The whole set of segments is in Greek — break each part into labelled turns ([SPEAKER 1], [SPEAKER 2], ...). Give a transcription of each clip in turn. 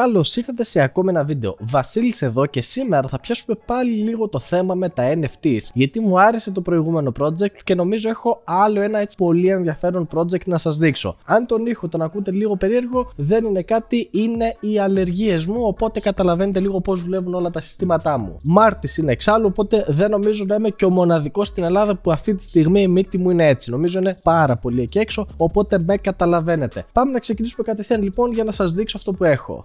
[SPEAKER 1] Καλώς ήρθατε σε ακόμη ένα βίντεο. Βασίλης εδώ και σήμερα θα πιάσουμε πάλι λίγο το θέμα με τα NFTs. Γιατί μου άρεσε το προηγούμενο project και νομίζω έχω άλλο ένα έτσι πολύ ενδιαφέρον project να σας δείξω. Αν τον ήχο τον ακούτε λίγο περίεργο, δεν είναι κάτι, είναι οι αλλεργίες μου. Οπότε καταλαβαίνετε λίγο πώς δουλεύουν όλα τα συστήματά μου. Μάρτης είναι εξάλλου, οπότε δεν νομίζω να είμαι και ο μοναδικός στην Ελλάδα που αυτή τη στιγμή η μύτη μου είναι έτσι. Νομίζω είναι πάρα πολύ εκεί έξω, οπότε με καταλαβαίνετε. Πάμε να ξεκινήσουμε κατευθείαν λοιπόν για να σας δείξω αυτό που έχω.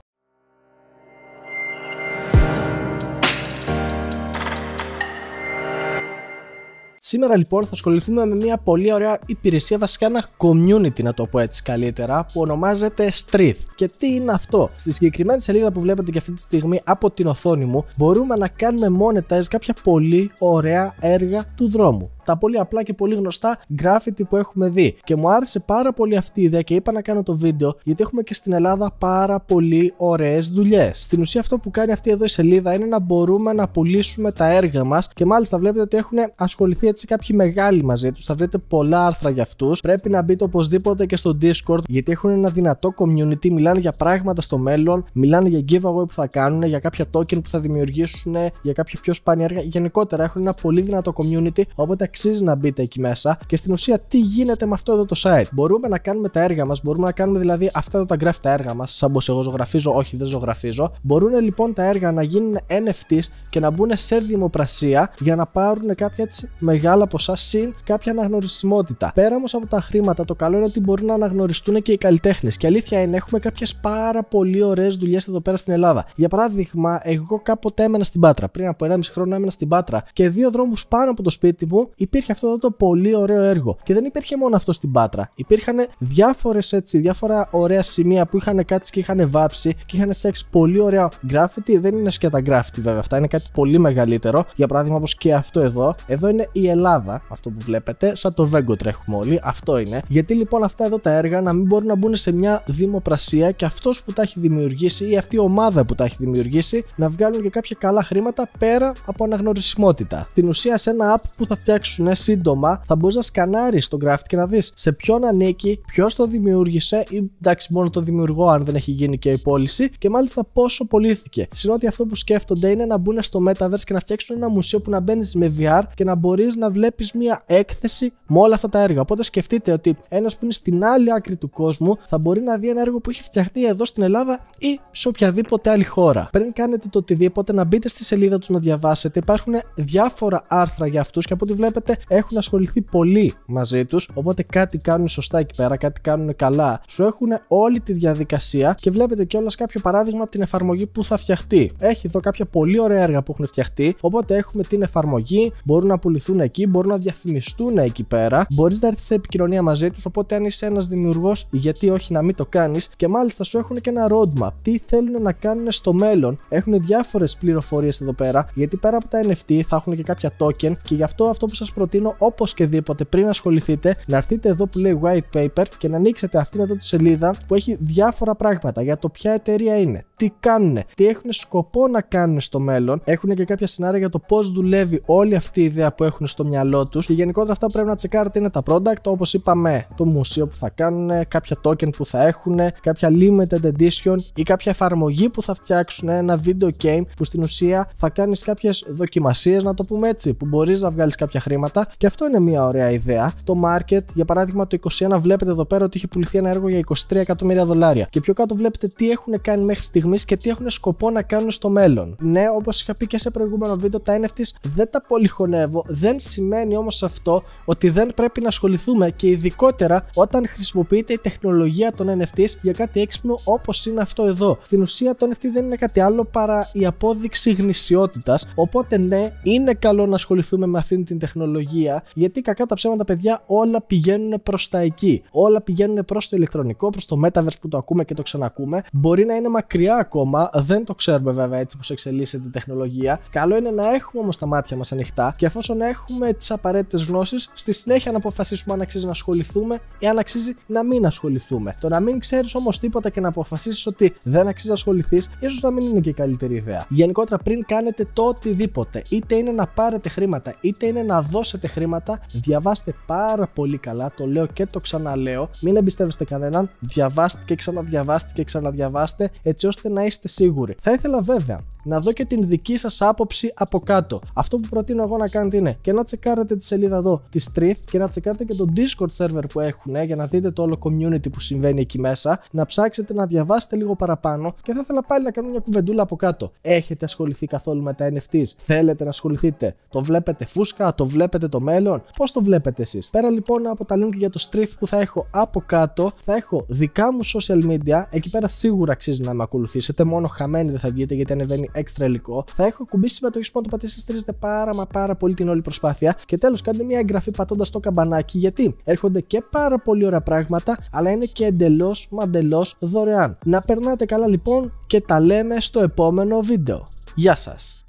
[SPEAKER 1] Σήμερα λοιπόν θα ασχοληθούμε με μια πολύ ωραία υπηρεσία, βασικά ένα community να το πω έτσι καλύτερα, που ονομάζεται Street. Και τι είναι αυτό. Στη συγκεκριμένη σελίδα που βλέπετε και αυτή τη στιγμή από την οθόνη μου, μπορούμε να κάνουμε monetize κάποια πολύ ωραία έργα του δρόμου τα πολύ απλά και πολύ γνωστά graffiti που έχουμε δει. Και μου άρεσε πάρα πολύ αυτή η ιδέα και είπα να κάνω το βίντεο γιατί έχουμε και στην Ελλάδα πάρα πολύ ωραίες δουλειές. Στην ουσία αυτό που κάνει αυτή εδώ η σελίδα είναι να μπορούμε να πουλήσουμε τα έργα μας και μάλιστα βλέπετε ότι έχουν ασχοληθεί έτσι κάποιοι μεγάλοι μαζί τους. Θα δείτε πολλά άρθρα για αυτούς. Πρέπει να μπείτε οπωσδήποτε και στο Discord γιατί έχουν ένα δυνατό community, μιλάνε για πράγματα στο μέλλον, μιλάνε για giveaway που θα κάνουν, για κάποια token που θα δημιουργήσουν, για κάποια πιο σπάνια έργα. Γενικότερα έχουν ένα πολύ δυνατό community, οπότε αξίζει να μπείτε εκεί μέσα και στην ουσία τι γίνεται με αυτό εδώ το site. Μπορούμε να κάνουμε τα έργα μας, μπορούμε να κάνουμε δηλαδή αυτά εδώ τα γκρέφτα έργα μας, σαν πως εγώ ζωγραφίζω, όχι δεν ζωγραφίζω. Μπορούν λοιπόν τα έργα να γίνουν NFTs και να μπουν σε δημοπρασία για να πάρουν κάποια έτσι μεγάλα ποσά συν κάποια αναγνωρισιμότητα. Πέρα όμως από τα χρήματα, το καλό είναι ότι μπορούν να αναγνωριστούν και οι καλλιτέχνες. Και αλήθεια είναι, έχουμε κάποιες πάρα πολύ ωραίες δουλειές εδώ πέρα στην Ελλάδα. Για παράδειγμα, εγώ κάποτε έμενα στην Πάτρα. Πριν από 1,5 χρόνο έμενα στην Πάτρα και δύο δρόμους πάνω από το σπίτι μου υπήρχε αυτό εδώ το πολύ ωραίο έργο. Και δεν υπήρχε μόνο αυτό στην Πάτρα. Υπήρχαν διάφορες έτσι, διάφορα ωραία σημεία που είχαν κάτσει και είχαν βάψει και είχαν φτιάξει πολύ ωραία γκράφιτι. Δεν είναι σκέτα γκράφιτι βέβαια αυτά, είναι κάτι πολύ μεγαλύτερο. Για παράδειγμα, όπως και αυτό εδώ. Εδώ είναι η Ελλάδα, αυτό που βλέπετε. Σαν το Βέγκο τρέχουμε όλοι. Αυτό είναι. Γιατί λοιπόν αυτά εδώ τα έργα να μην μπορούν να μπουν σε μια δημοπρασία και αυτός που τα έχει δημιουργήσει ή αυτή η ομάδα που τα έχει δημιουργήσει να βγάλουν και κάποια καλά χρήματα πέρα από αναγνωρισιμότητα. Στην ουσία, σε ένα app που θα φτιάξουν είναι σύντομα, θα μπορείς να σκανάρεις τον γράφτη και να δεις σε ποιον ανήκει, ποιος το δημιούργησε ή εντάξει, μόνο το δημιουργό αν δεν έχει γίνει και η πώληση και μάλιστα πόσο πωλήθηκε. Συνότι αυτό που σκέφτονται είναι να μπουν στο Metaverse και να φτιάξουν ένα μουσείο που να μπαίνεις με VR και να μπορείς να βλέπεις μια έκθεση με όλα αυτά τα έργα. Οπότε σκεφτείτε ότι ένας που είναι στην άλλη άκρη του κόσμου θα μπορεί να δει ένα έργο που έχει φτιαχτεί εδώ στην Ελλάδα ή σε οποιαδήποτε άλλη χώρα. Πριν κάνετε το οτιδήποτε, να μπείτε στη σελίδα τους να διαβάσετε. Υπάρχουν διάφορα άρθρα για αυτούς και από ό,τι βλέπετε έχουν ασχοληθεί πολύ μαζί τους. Οπότε κάτι κάνουν σωστά εκεί πέρα, κάτι κάνουν καλά. Σου έχουν όλη τη διαδικασία και βλέπετε κιόλας κάποιο παράδειγμα από την εφαρμογή που θα φτιαχτεί. Έχει εδώ κάποια πολύ ωραία έργα που έχουν φτιαχτεί. Οπότε έχουμε την εφαρμογή, μπορούν να πουληθούν εκεί, μπορούν να διαφημιστούν εκεί πέρα. Μπορείς να έρθεις σε επικοινωνία μαζί τους. Οπότε αν είσαι ένας δημιουργός, γιατί όχι να μην το κάνεις. Και μάλιστα σου έχουν και ένα roadmap. Τι θέλουν να κάνουν στο μέλλον. Έχουν διάφορες πληροφορίες εδώ πέρα, γιατί πέρα από τα NFT θα έχουν και κάποια token και γι' αυτό αυτό που σας προτείνω όπως και δίποτε πριν ασχοληθείτε να έρθετε εδώ που λέει white paper και να ανοίξετε αυτήν εδώ τη σελίδα που έχει διάφορα πράγματα για το ποια εταιρεία είναι, τι κάνουν, τι έχουν σκοπό να κάνουν στο μέλλον. Έχουν και κάποια σενάρια για το πώς δουλεύει όλη αυτή η ιδέα που έχουν στο μυαλό τους. Και γενικότερα αυτά πρέπει να τσεκάρετε είναι τα product, όπως είπαμε, το μουσείο που θα κάνουν, κάποια token που θα έχουν, κάποια limited edition ή κάποια εφαρμογή που θα φτιάξουν, ένα video game που στην ουσία θα κάνεις κάποιες δοκιμασίες, να το πούμε έτσι, που μπορείς να βγάλεις κάποια χρήματα. Και αυτό είναι μια ωραία ιδέα. Το market, για παράδειγμα, το 21 βλέπετε εδώ πέρα ότι είχε πουληθεί ένα έργο για 23 εκατομμύρια δολάρια. Και πιο κάτω βλέπετε τι έχουν κάνει μέχρι στιγμής και τι έχουν σκοπό να κάνουν στο μέλλον. Ναι, όπως είχα πει και σε προηγούμενο βίντεο, τα NFTs δεν τα πολυχωνεύω. Δεν σημαίνει όμως αυτό ότι δεν πρέπει να ασχοληθούμε και ειδικότερα όταν χρησιμοποιείται η τεχνολογία των NFTs για κάτι έξυπνο όπως είναι αυτό εδώ. Στην ουσία, το NFT δεν είναι κάτι άλλο παρά η απόδειξη γνησιότητας. Οπότε, ναι, είναι καλό να ασχοληθούμε με αυτήν την τεχνολογία γιατί κακά τα ψέματα, παιδιά, όλα πηγαίνουν προς τα εκεί. Όλα πηγαίνουν προς το ηλεκτρονικό, προς το Metaverse που το ακούμε και το ξανακούμε. Μπορεί να είναι μακριά ακόμα. Δεν το ξέρουμε βέβαια έτσι πως εξελίσσεται η τεχνολογία. Καλό είναι να έχουμε όμως τα μάτια μας ανοιχτά και εφόσον έχουμε τις απαραίτητες γνώσεις, στη συνέχεια να αποφασίσουμε αν αξίζει να ασχοληθούμε ή αν αξίζει να μην ασχοληθούμε. Το να μην ξέρεις όμως τίποτα και να αποφασίσεις ότι δεν αξίζει να ασχοληθείς, ίσως να μην είναι και η καλύτερη ιδέα. Γενικότερα, πριν κάνετε το οτιδήποτε, είτε είναι να πάρετε χρήματα, είτε είναι να δώσετε χρήματα, διαβάστε πάρα πολύ καλά. Το λέω και το ξαναλέω. Μην εμπιστεύεστε κανέναν. Διαβάστε και ξαναδιαβάστε και ξαναδιαβάστε έτσι ώστε να είστε σίγουροι. Θα ήθελα βέβαια να δω και την δική σας άποψη από κάτω. Αυτό που προτείνω εγώ να κάνετε είναι και να τσεκάρετε τη σελίδα εδώ της Street και να τσεκάρετε και το Discord server που έχουν για να δείτε το όλο community που συμβαίνει εκεί μέσα, να ψάξετε να διαβάσετε λίγο παραπάνω και θα ήθελα πάλι να κάνω μια κουβεντούλα από κάτω. Έχετε ασχοληθεί καθόλου με τα NFTs, θέλετε να ασχοληθείτε, το βλέπετε φούσκα, το βλέπετε το μέλλον, πώς το βλέπετε εσείς. Πέρα λοιπόν από τα link για το Street που θα έχω από κάτω, θα έχω δικά μου social media, εκεί πέρα σίγουρα αξίζει να με ακολουθήσετε, μόνο χαμένοι δεν θα βγείτε γιατί ανεβαίνει έξτρα υλικό, θα έχω κουμπίσει συμμετοχή που αν το πατήσει στηρίζετε πάρα μα πάρα πολύ την όλη προσπάθεια. Και τέλος, κάντε μια εγγραφή πατώντας το καμπανάκι γιατί έρχονται και πάρα πολύ ωραία πράγματα, αλλά είναι και εντελώς μαντελώ δωρεάν. Να περνάτε καλά λοιπόν και τα λέμε στο επόμενο βίντεο. Γεια σας!